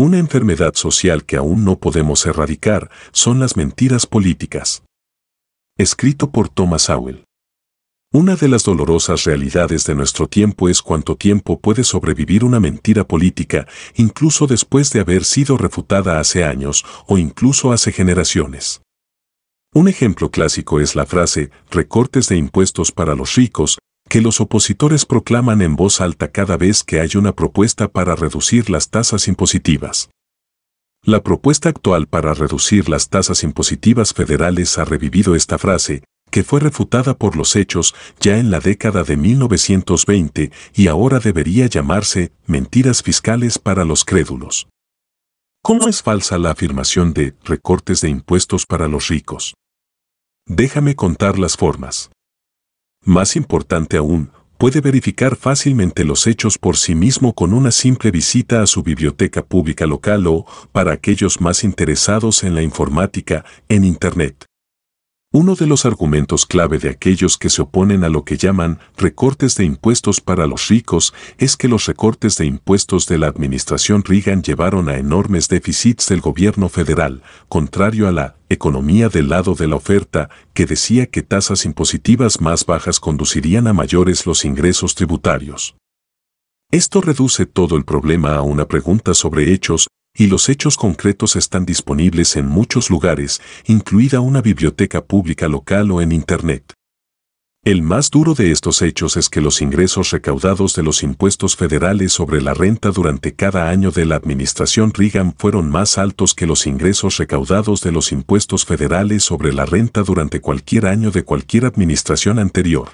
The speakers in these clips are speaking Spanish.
Una enfermedad social que aún no podemos erradicar son las mentiras políticas. Escrito por Thomas Howell. Una de las dolorosas realidades de nuestro tiempo es cuánto tiempo puede sobrevivir una mentira política, incluso después de haber sido refutada hace años o incluso hace generaciones. Un ejemplo clásico es la frase recortes de impuestos para los ricos que los opositores proclaman en voz alta cada vez que hay una propuesta para reducir las tasas impositivas. La propuesta actual para reducir las tasas impositivas federales ha revivido esta frase, que fue refutada por los hechos ya en la década de 1920 y ahora debería llamarse mentiras fiscales para los crédulos. ¿Cómo es falsa la afirmación de recortes de impuestos para los ricos? Déjame contar las formas. Más importante aún, puede verificar fácilmente los hechos por sí mismo con una simple visita a su biblioteca pública local o, para aquellos más interesados en la informática, en Internet. Uno de los argumentos clave de aquellos que se oponen a lo que llaman recortes de impuestos para los ricos es que los recortes de impuestos de la administración Reagan llevaron a enormes déficits del gobierno federal, contrario a la economía del lado de la oferta, que decía que tasas impositivas más bajas conducirían a mayores los ingresos tributarios. Esto reduce todo el problema a una pregunta sobre hechos y los hechos concretos están disponibles en muchos lugares, incluida una biblioteca pública local o en Internet. El más duro de estos hechos es que los ingresos recaudados de los impuestos federales sobre la renta durante cada año de la administración Reagan fueron más altos que los ingresos recaudados de los impuestos federales sobre la renta durante cualquier año de cualquier administración anterior.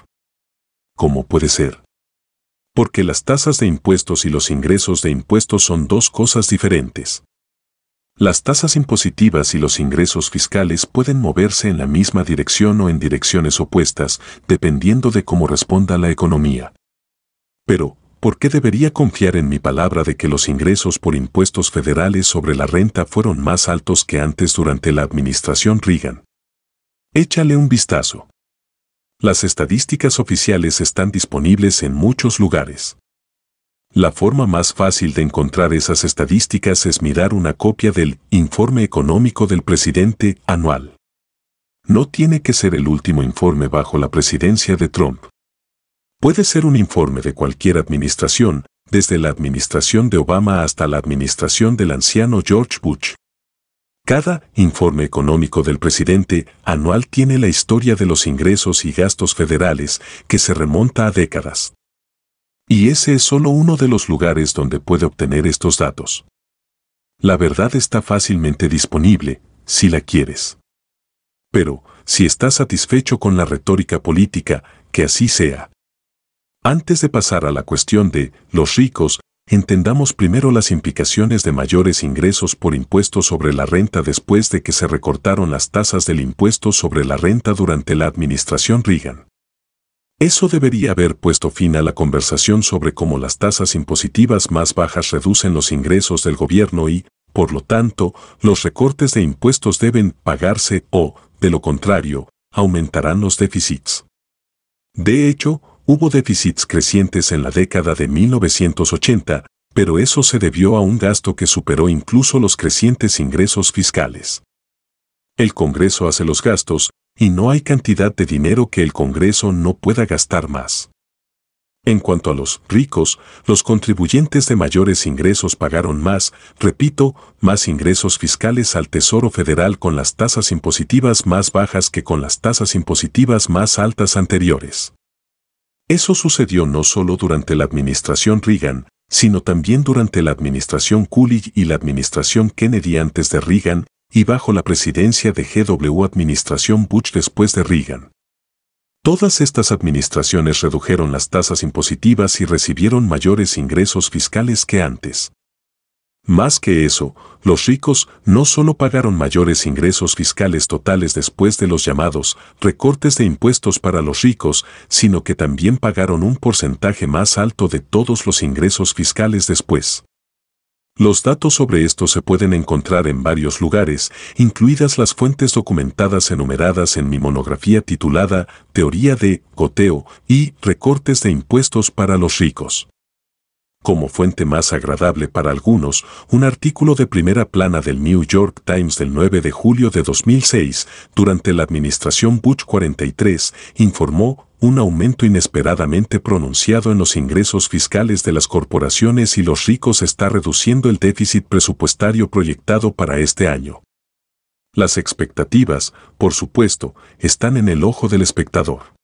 ¿Cómo puede ser? porque las tasas de impuestos y los ingresos de impuestos son dos cosas diferentes. Las tasas impositivas y los ingresos fiscales pueden moverse en la misma dirección o en direcciones opuestas, dependiendo de cómo responda la economía. Pero, ¿por qué debería confiar en mi palabra de que los ingresos por impuestos federales sobre la renta fueron más altos que antes durante la administración Reagan? Échale un vistazo. Las estadísticas oficiales están disponibles en muchos lugares. La forma más fácil de encontrar esas estadísticas es mirar una copia del Informe Económico del Presidente Anual. No tiene que ser el último informe bajo la presidencia de Trump. Puede ser un informe de cualquier administración, desde la administración de Obama hasta la administración del anciano George Bush. Cada informe económico del presidente anual tiene la historia de los ingresos y gastos federales que se remonta a décadas. Y ese es solo uno de los lugares donde puede obtener estos datos. La verdad está fácilmente disponible, si la quieres. Pero, si estás satisfecho con la retórica política, que así sea. Antes de pasar a la cuestión de los ricos Entendamos primero las implicaciones de mayores ingresos por impuestos sobre la renta después de que se recortaron las tasas del impuesto sobre la renta durante la administración Reagan. Eso debería haber puesto fin a la conversación sobre cómo las tasas impositivas más bajas reducen los ingresos del gobierno y, por lo tanto, los recortes de impuestos deben pagarse o, de lo contrario, aumentarán los déficits. De hecho, Hubo déficits crecientes en la década de 1980, pero eso se debió a un gasto que superó incluso los crecientes ingresos fiscales. El Congreso hace los gastos, y no hay cantidad de dinero que el Congreso no pueda gastar más. En cuanto a los ricos, los contribuyentes de mayores ingresos pagaron más, repito, más ingresos fiscales al Tesoro Federal con las tasas impositivas más bajas que con las tasas impositivas más altas anteriores. Eso sucedió no solo durante la administración Reagan, sino también durante la administración Coolidge y la administración Kennedy antes de Reagan y bajo la presidencia de GW Administración Bush después de Reagan. Todas estas administraciones redujeron las tasas impositivas y recibieron mayores ingresos fiscales que antes. Más que eso, los ricos no solo pagaron mayores ingresos fiscales totales después de los llamados recortes de impuestos para los ricos, sino que también pagaron un porcentaje más alto de todos los ingresos fiscales después. Los datos sobre esto se pueden encontrar en varios lugares, incluidas las fuentes documentadas enumeradas en mi monografía titulada Teoría de Goteo y Recortes de Impuestos para los Ricos como fuente más agradable para algunos, un artículo de primera plana del New York Times del 9 de julio de 2006, durante la administración Bush 43, informó un aumento inesperadamente pronunciado en los ingresos fiscales de las corporaciones y los ricos está reduciendo el déficit presupuestario proyectado para este año. Las expectativas, por supuesto, están en el ojo del espectador.